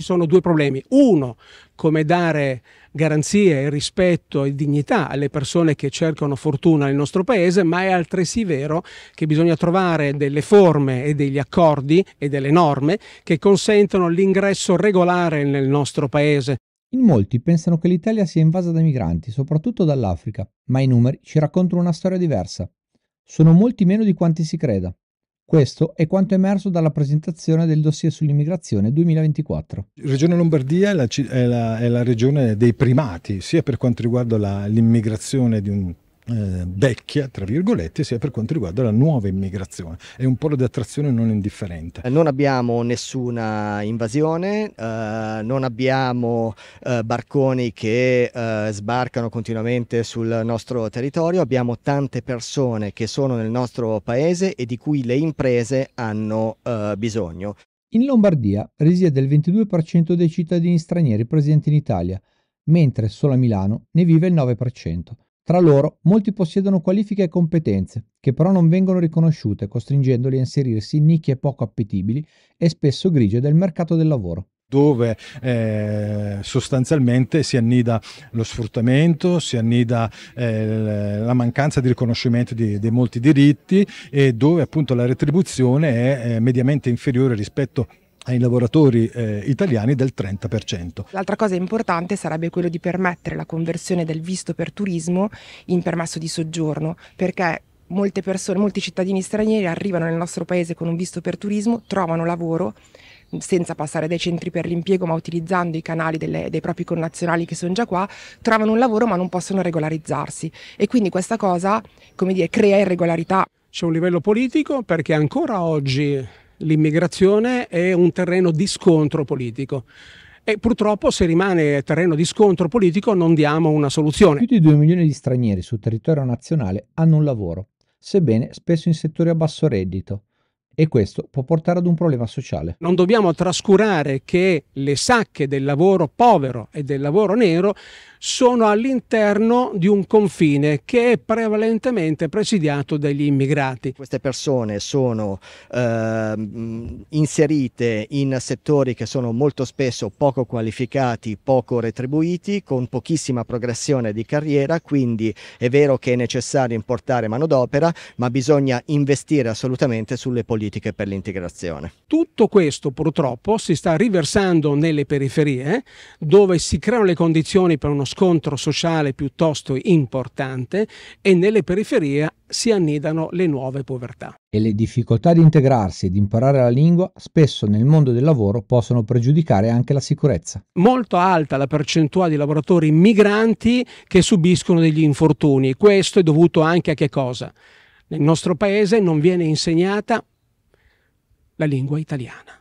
ci sono due problemi. Uno, come dare garanzie, rispetto e dignità alle persone che cercano fortuna nel nostro paese, ma è altresì vero che bisogna trovare delle forme e degli accordi e delle norme che consentano l'ingresso regolare nel nostro paese. In molti pensano che l'Italia sia invasa da migranti, soprattutto dall'Africa, ma i numeri ci raccontano una storia diversa. Sono molti meno di quanti si creda. Questo è quanto emerso dalla presentazione del dossier sull'immigrazione 2024. Regione Lombardia è la, è la, è la regione dei primati, sia per quanto riguarda la, l'immigrazione di un eh, vecchia, tra virgolette, sia per quanto riguarda la nuova immigrazione. È un polo di attrazione non indifferente. Non abbiamo nessuna invasione, eh, non abbiamo eh, barconi che eh, sbarcano continuamente sul nostro territorio, abbiamo tante persone che sono nel nostro paese e di cui le imprese hanno eh, bisogno. In Lombardia risiede il 22% dei cittadini stranieri presenti in Italia, mentre solo a Milano ne vive il 9%. Tra loro, molti possiedono qualifiche e competenze, che però non vengono riconosciute, costringendoli a inserirsi in nicchie poco appetibili e spesso grigie del mercato del lavoro dove eh, sostanzialmente si annida lo sfruttamento, si annida eh, la mancanza di riconoscimento di, di, molti diritti e dove appunto la retribuzione è eh, mediamente inferiore rispetto ai lavoratori eh, italiani del 30%. L'altra cosa importante sarebbe quello di permettere la conversione del visto per turismo in permesso di soggiorno, perché molte persone, molti cittadini stranieri arrivano nel nostro paese con un visto per turismo, trovano lavoro senza passare dai centri per l'impiego ma utilizzando i canali delle, dei propri connazionali che sono già qua, trovano un lavoro ma non possono regolarizzarsi e quindi questa cosa, come dire, crea irregolarità. C'è un livello politico perché ancora oggi l'immigrazione è un terreno di scontro politico. E purtroppo se rimane terreno di scontro politico non diamo una soluzione. Più di 2 milioni di stranieri sul territorio nazionale hanno un lavoro, sebbene spesso in settori a basso reddito, e questo può portare ad un problema sociale. Non dobbiamo trascurare che le sacche del lavoro povero e del lavoro nero sono all'interno di un confine che è prevalentemente presidiato dagli immigrati. Queste persone sono eh, inserite in settori che sono molto spesso poco qualificati, poco retribuiti, con pochissima progressione di carriera, quindi è vero che è necessario importare manodopera, ma bisogna investire assolutamente sulle politiche per l'integrazione. Tutto questo purtroppo si sta riversando nelle periferie, dove si creano le condizioni per uno scontro sociale piuttosto importante e nelle periferie si annidano le nuove povertà. E le difficoltà di integrarsi e di imparare la lingua spesso nel mondo del lavoro possono pregiudicare anche la sicurezza. Molto alta la percentuale di lavoratori migranti che subiscono degli infortuni. e Questo è dovuto anche a che cosa? Nel nostro paese non viene insegnata la lingua italiana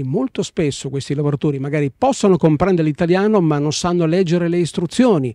e molto spesso questi lavoratori magari possono comprendere l'italiano ma non sanno leggere le istruzioni